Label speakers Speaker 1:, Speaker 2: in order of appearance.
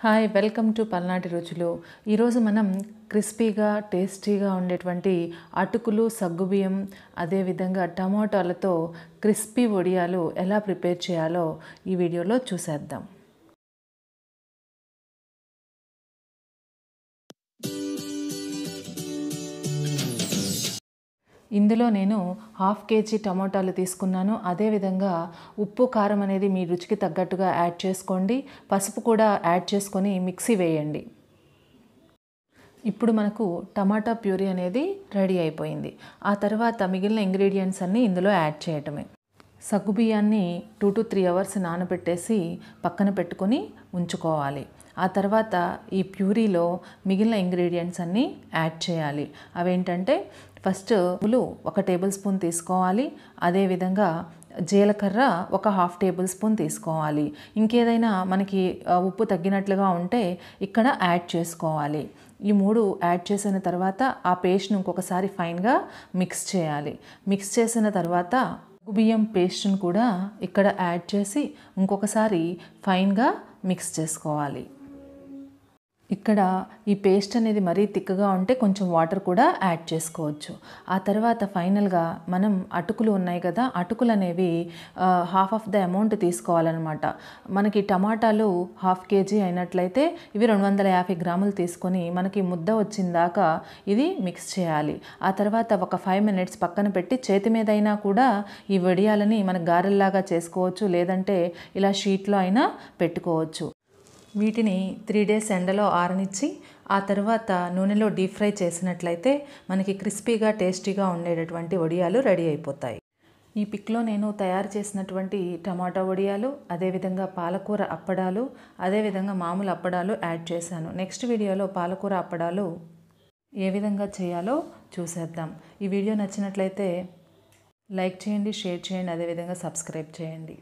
Speaker 1: hi welcome to పల్నాటి రుచులు ఈరోజు మనం క్రిస్పీగా టేస్టీగా ఉండేటువంటి అటుకులు సగ్గుబియ్యం అదేవిధంగా టమాటాలతో క్రిస్పీ వడియాలు ఎలా ప్రిపేర్ చేయాలో ఈ వీడియోలో చూసేద్దాం ఇందులో నేను హాఫ్ కేజీ టమోటాలు తీసుకున్నాను అదేవిధంగా ఉప్పు కారం అనేది మీ రుచికి తగ్గట్టుగా యాడ్ చేసుకోండి పసుపు కూడా యాడ్ చేసుకొని మిక్సీ వేయండి ఇప్పుడు మనకు టమాటా ప్యూరీ అనేది రెడీ అయిపోయింది ఆ తర్వాత మిగిలిన ఇంగ్రీడియంట్స్ అన్నీ ఇందులో యాడ్ చేయటమే సగ్గుబియ్యాన్ని టూ టు త్రీ అవర్స్ నానబెట్టేసి పక్కన పెట్టుకొని ఉంచుకోవాలి ఆ తర్వాత ఈ ప్యూరీలో మిగిలిన ఇంగ్రీడియంట్స్ అన్నీ యాడ్ చేయాలి అవేంటంటే ఫస్ట్ ఉలు ఒక టేబుల్ స్పూన్ తీసుకోవాలి అదేవిధంగా జీలకర్ర ఒక హాఫ్ టేబుల్ స్పూన్ తీసుకోవాలి ఇంకేదైనా మనకి ఉప్పు తగ్గినట్లుగా ఉంటే ఇక్కడ యాడ్ చేసుకోవాలి ఈ మూడు యాడ్ చేసిన తర్వాత ఆ పేస్ట్ను ఇంకొకసారి ఫైన్గా మిక్స్ చేయాలి మిక్స్ చేసిన తర్వాత బియ్యం పేస్ట్ను కూడా ఇక్కడ యాడ్ చేసి ఇంకొకసారి ఫైన్గా మిక్స్ చేసుకోవాలి ఇక్కడ ఈ పేస్ట్ అనేది మరీ తిక్కగా ఉంటే కొంచెం వాటర్ కూడా యాడ్ చేసుకోవచ్చు ఆ తర్వాత ఫైనల్గా మనం అటుకులు ఉన్నాయి కదా అటుకులు అనేవి హాఫ్ ఆఫ్ ద అమౌంట్ తీసుకోవాలన్నమాట మనకి టమాటాలు హాఫ్ కేజీ అయినట్లయితే ఇవి రెండు వందల యాభై గ్రాములు తీసుకొని మనకి ముద్ద వచ్చిందాకా ఇది మిక్స్ చేయాలి ఆ తర్వాత ఒక ఫైవ్ మినిట్స్ పక్కన పెట్టి చేతి మీద అయినా కూడా ఈ వడియాలని మనకు గారెల్లాగా చేసుకోవచ్చు లేదంటే ఇలా షీట్లో అయినా పెట్టుకోవచ్చు వీటిని త్రీ డేస్ ఎండలో ఆరనిచ్చి ఆ తర్వాత నూనెలో డీప్ ఫ్రై చేసినట్లయితే మనకి క్రిస్పీగా టేస్టీగా ఉండేటటువంటి వడియాలు రెడీ అయిపోతాయి ఈ పిక్లో నేను తయారు చేసినటువంటి టమాటా వడియాలు అదేవిధంగా పాలకూర అప్పడాలు అదేవిధంగా మామూలు అప్పడాలు యాడ్ చేశాను నెక్స్ట్ వీడియోలో పాలకూర అప్పడాలు ఏ విధంగా చేయాలో చూసేద్దాం ఈ వీడియో నచ్చినట్లయితే లైక్ చేయండి షేర్ చేయండి అదేవిధంగా సబ్స్క్రైబ్ చేయండి